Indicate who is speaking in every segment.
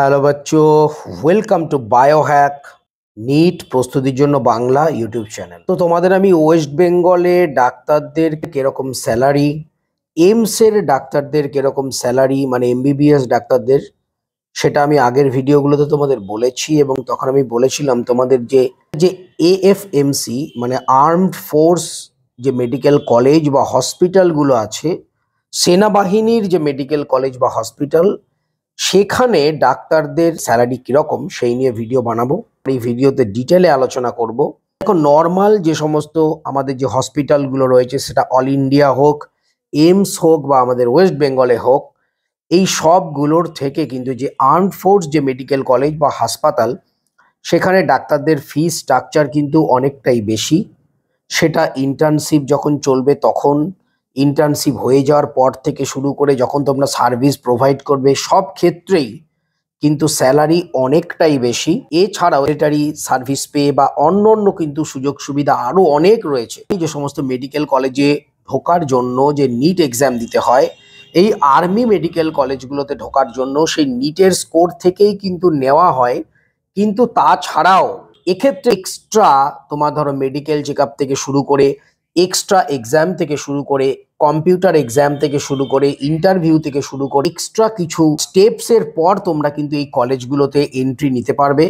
Speaker 1: hello বাচ্চো welcome to bio hack NEET প্রস্তুতির জন্য বাংলা ইউটিউব চ্যানেল তো তোমাদের আমি ওয়েস্ট বেঙ্গলে ডাক্তারদের কীরকম স্যালারি এমসের ডাক্তারদের কীরকম স্যালারি মানে এমবিবিএস ডাক্তারদের সেটা আমি আগের ভিডিওগুলোতে তোমাদের বলেছি এবং তখন আমি বলেছিলাম তোমাদের যে যে এএফএমসি মানে আর্মড ফোর্স যে মেডিকেল কলেজ বা হসপিটালগুলো আছে সেনাবাহিনীর যে মেডিকেল কলেজ বা হসপিটাল সেখানে ডাক্তারদের স্যালারি কীরকম সেই নিয়ে ভিডিও বানাবো এই ভিডিওতে ডিটেলে আলোচনা করব দেখো নর্মাল যে সমস্ত আমাদের যে হসপিটালগুলো রয়েছে সেটা অল ইন্ডিয়া হোক এমস হোক বা আমাদের ওয়েস্ট বেঙ্গলে হোক এই সবগুলোর থেকে কিন্তু যে আর্মড ফোর্স যে মেডিকেল কলেজ বা হাসপাতাল সেখানে ডাক্তারদের ফি স্ট্রাকচার কিন্তু অনেকটাই বেশি সেটা ইন্টার্নশিপ যখন চলবে তখন ইন্টার্নশিপ হয়ে যাওয়ার পর থেকে শুরু করে যখন তোমরা সার্ভিস প্রোভাইড করবে সব ক্ষেত্রেই কিন্তু স্যালারি অনেকটাই বেশি এছাড়াও মিলিটারি সার্ভিস পে বা অন্য অন্য কিন্তু সুযোগ সুবিধা আরও অনেক রয়েছে যে সমস্ত মেডিকেল কলেজে ঢোকার জন্য যে নিট এক্সাম দিতে হয় এই আর্মি মেডিকেল কলেজগুলোতে ঢোকার জন্য সেই নিটের স্কোর থেকেই কিন্তু নেওয়া হয় কিন্তু তাছাড়াও এক্ষেত্রে এক্সট্রা তোমার ধরো মেডিকেল চেক থেকে শুরু করে এক্সট্রা এক্সাম থেকে শুরু করে কম্পিউটার এক্সাম থেকে শুরু করে ইন্টারভিউ থেকে শুরু করে এক্সট্রা কিছু স্টেপসের পর তোমরা কিন্তু এই কলেজগুলোতে এন্ট্রি নিতে পারবে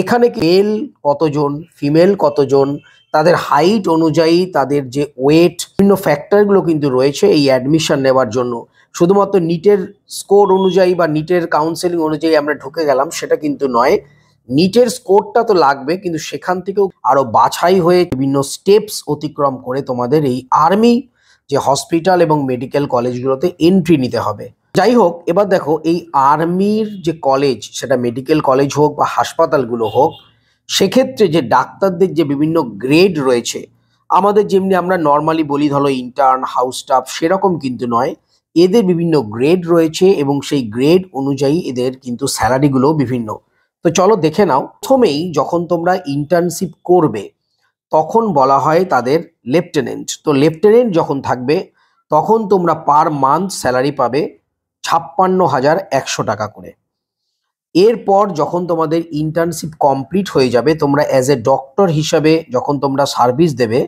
Speaker 1: এখানে মেল কতজন ফিমেল কতজন তাদের হাইট অনুযায়ী তাদের যে ওয়েট বিভিন্ন ফ্যাক্টরগুলো কিন্তু রয়েছে এই অ্যাডমিশন নেওয়ার জন্য শুধুমাত্র নিটের স্কোর অনুযায়ী বা নিটের কাউন্সেলিং অনুযায়ী আমরা ঢুকে গেলাম সেটা কিন্তু নয় নিটের স্কোরটা তো লাগবে কিন্তু সেখান থেকেও আরও বাছাই হয়ে বিভিন্ন স্টেপস অতিক্রম করে তোমাদের এই আর্মি যে হসপিটাল এবং মেডিকেল কলেজগুলোতে এন্ট্রি নিতে হবে যাই হোক এবার দেখো এই আর্মির যে কলেজ সেটা মেডিকেল কলেজ হোক বা হাসপাতালগুলো হোক সেক্ষেত্রে যে ডাক্তারদের যে বিভিন্ন গ্রেড রয়েছে আমাদের যেমনি আমরা নর্মালি বলি ধরো ইন্টার্ন হাউস স্টাফ সেরকম কিন্তু নয় এদের বিভিন্ন গ্রেড রয়েছে এবং সেই গ্রেড অনুযায়ী এদের কিন্তু স্যালারিগুলো বিভিন্ন তো চলো দেখে নাও প্রথমেই যখন তোমরা ইন্টার্নশিপ করবে তখন বলা হয় তাদের লেফটেন্যান্ট তো লেফটেন্যান্ট যখন থাকবে তখন তোমরা পার মান্থ স্যালারি পাবে ছাপ্পান্ন হাজার একশো টাকা করে এরপর যখন তোমাদের ইন্টার্নশিপ কমপ্লিট হয়ে যাবে তোমরা অ্যাজ এ ডক্টর হিসাবে যখন তোমরা সার্ভিস দেবে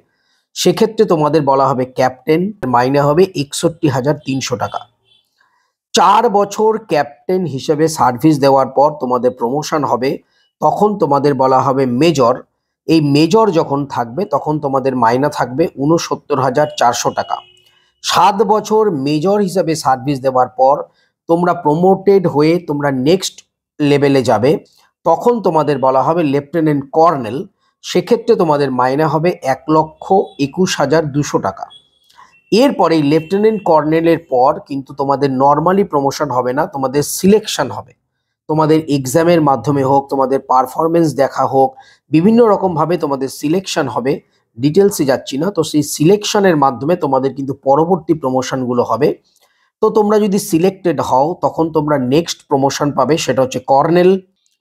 Speaker 1: সেক্ষেত্রে তোমাদের বলা হবে ক্যাপ্টেন মাইনে হবে একষট্টি হাজার তিনশো টাকা চার বছর ক্যাপ্টেন হিসেবে সার্ভিস দেওয়ার পর তোমাদের প্রমোশন হবে তখন তোমাদের বলা হবে মেজর এই মেজর যখন থাকবে তখন তোমাদের মাইনা থাকবে উনসত্তর হাজার চারশো টাকা সাত বছর মেজর হিসাবে সার্ভিস দেওয়ার পর তোমরা প্রমোটেড হয়ে তোমরা নেক্সট লেভেলে যাবে তখন তোমাদের বলা হবে লেফটেন্যান্ট কর্নেল সেক্ষেত্রে তোমাদের মাইনা হবে এক লক্ষ একুশ হাজার দুশো টাকা এরপরে লেফটেন্যান্ট কর্নেলের পর কিন্তু তোমাদের নর্মালি প্রমোশন হবে না তোমাদের সিলেকশন হবে তোমাদের এক্সামের মাধ্যমে হোক তোমাদের পারফরমেন্স দেখা হোক বিভিন্ন রকমভাবে তোমাদের সিলেকশন হবে ডিটেলসে যাচ্ছি না তো সেই সিলেকশনের মাধ্যমে তোমাদের কিন্তু পরবর্তী প্রমোশনগুলো হবে তো তোমরা যদি সিলেক্টেড হও তখন তোমরা নেক্সট প্রমোশন পাবে সেটা হচ্ছে কর্নেল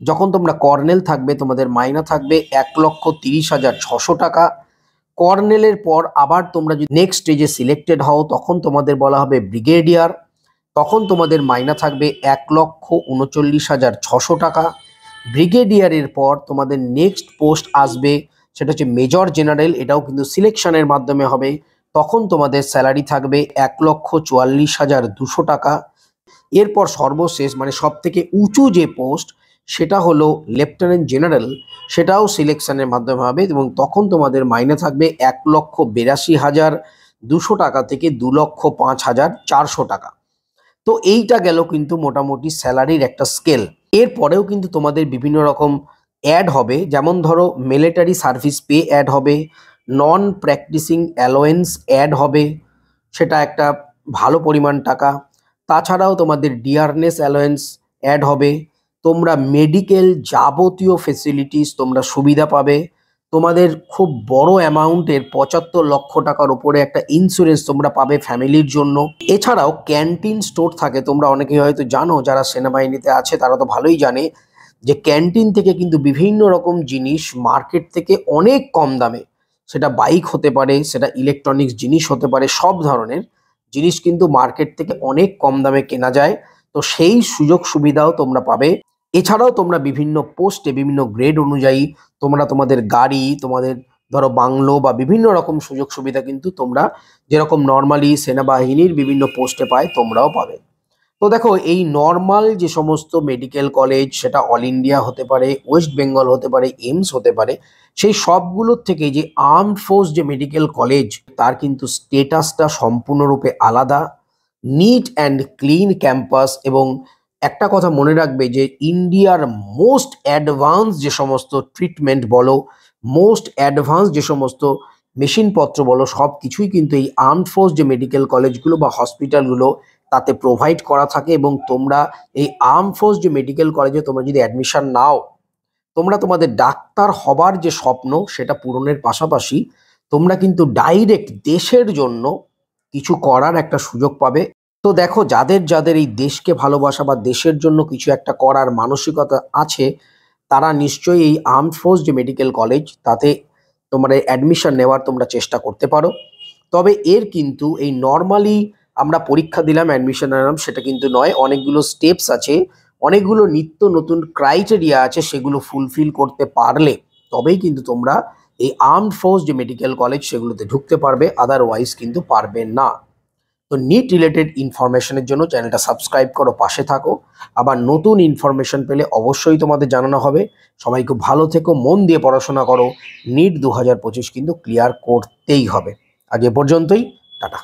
Speaker 1: যখন তোমরা কর্নেল থাকবে তোমাদের মাইনা থাকবে এক লক্ষ তিরিশ হাজার ছশো টাকা কর্নেলের পর আবার তোমরা যদি নেক্সট স্টেজে সিলেক্টেড হও তখন তোমাদের বলা হবে ব্রিগেডিয়ার তখন তোমাদের মাইনা থাকবে এক লক্ষ উনচল্লিশ হাজার ছশো টাকা ব্রিগেডিয়ারের পর তোমাদের নেক্সট পোস্ট আসবে সেটা হচ্ছে মেজর জেনারেল এটাও কিন্তু সিলেকশনের মাধ্যমে হবে তখন তোমাদের স্যালারি থাকবে এক লক্ষ চুয়াল্লিশ হাজার দুশো টাকা এরপর সর্বশেষ মানে সব থেকে উঁচু যে পোস্ট সেটা হলো লেফটেন্যান্ট জেনারেল সেটাও সিলেকশনের মাধ্যমে হবে এবং তখন তোমাদের মাইনে থাকবে এক লক্ষ বিরাশি হাজার দুশো টাকা থেকে দু লক্ষ পাঁচ হাজার চারশো টাকা তো এইটা গেল কিন্তু মোটামুটি স্যালারির একটা স্কেল এরপরেও কিন্তু তোমাদের বিভিন্ন রকম অ্যাড হবে যেমন ধরো মিলিটারি সার্ভিস পে অ্যাড হবে নন প্র্যাকটিসিং অ্যালোয়েন্স অ্যাড হবে সেটা একটা ভালো পরিমাণ টাকা তাছাড়াও তোমাদের ডিয়ারনেস অ্যালোয়েন্স অ্যাড হবে তোমরা মেডিকেল যাবতীয় ফেসিলিটিস তোমরা সুবিধা পাবে তোমাদের খুব বড় অ্যামাউন্টের পঁচাত্তর লক্ষ টাকার উপরে একটা ইন্স্যুরেন্স তোমরা পাবে ফ্যামিলির জন্য এছাড়াও ক্যান্টিন স্টোর থাকে তোমরা অনেকেই হয়তো জানো যারা সেনাবাহিনীতে আছে তারা তো ভালোই জানে যে ক্যান্টিন থেকে কিন্তু বিভিন্ন রকম জিনিস মার্কেট থেকে অনেক কম দামে সেটা বাইক হতে পারে সেটা ইলেকট্রনিক্স জিনিস হতে পারে সব ধরনের জিনিস কিন্তু মার্কেট থেকে অনেক কম দামে কেনা যায় তো সেই সুযোগ সুবিধাও তোমরা পাবে এছাড়াও তোমরা বিভিন্ন পোস্টে বিভিন্ন গ্রেড অনুযায়ী তোমরা তোমাদের গাড়ি তোমাদের ধরো বাংলো বা বিভিন্ন রকম সুযোগ সুবিধা কিন্তু তোমরা যেরকম নর্মালি সেনাবাহিনীর বিভিন্ন পোস্টে পায় তোমরাও পাবে তো দেখো এই নর্মাল যে সমস্ত মেডিকেল কলেজ সেটা অল ইন্ডিয়া হতে পারে ওয়েস্ট বেঙ্গল হতে পারে এইমস হতে পারে সেই সবগুলোর থেকে যে আর্ম ফোর্স যে মেডিকেল কলেজ তার কিন্তু স্টেটাসটা সম্পূর্ণরূপে আলাদা নিট অ্যান্ড ক্লিন ক্যাম্পাস এবং একটা কথা মনে রাখবে যে ইন্ডিয়ার মোস্ট অ্যাডভান্স যে সমস্ত ট্রিটমেন্ট বলো মোস্ট অ্যাডভান্স যে সমস্ত মেশিনপত্র বলো সব কিছুই কিন্তু এই আর্মড ফোর্স যে মেডিকেল কলেজগুলো বা হসপিটালগুলো তাতে প্রোভাইড করা থাকে এবং তোমরা এই আর্ম ফোর্স যে মেডিকেল কলেজে তোমরা যদি অ্যাডমিশন নাও তোমরা তোমাদের ডাক্তার হবার যে স্বপ্ন সেটা পূরণের পাশাপাশি তোমরা কিন্তু ডাইরেক্ট দেশের জন্য কিছু করার একটা সুযোগ পাবে তো দেখো যাদের যাদের এই দেশকে ভালোবাসা বা দেশের জন্য কিছু একটা করার মানসিকতা আছে তারা নিশ্চয়ই এই আর্মড ফোর্স যে মেডিকেল কলেজ তাতে তোমরা অ্যাডমিশন নেওয়ার তোমরা চেষ্টা করতে পারো তবে এর কিন্তু এই নর্মালি আমরা পরীক্ষা দিলাম অ্যাডমিশন নিলাম সেটা কিন্তু নয় অনেকগুলো স্টেপস আছে অনেকগুলো নিত্য নতুন ক্রাইটেরিয়া আছে সেগুলো ফুলফিল করতে পারলে তবেই কিন্তু তোমরা এই আর্মড ফোর্স যে মেডিকেল কলেজ সেগুলোতে ঢুকতে পারবে আদারওয়াইজ কিন্তু পারবে না তো নিট রিলেটেড ইনফরমেশনের জন্য চ্যানেলটা সাবস্ক্রাইব করো পাশে থাকো আবার নতুন ইনফরমেশন পেলে অবশ্যই তোমাদের জানানো হবে সবাই খুব ভালো থেকো মন দিয়ে পড়াশোনা করো নিট দু কিন্তু ক্লিয়ার করতেই হবে আজ এ পর্যন্তই টাটা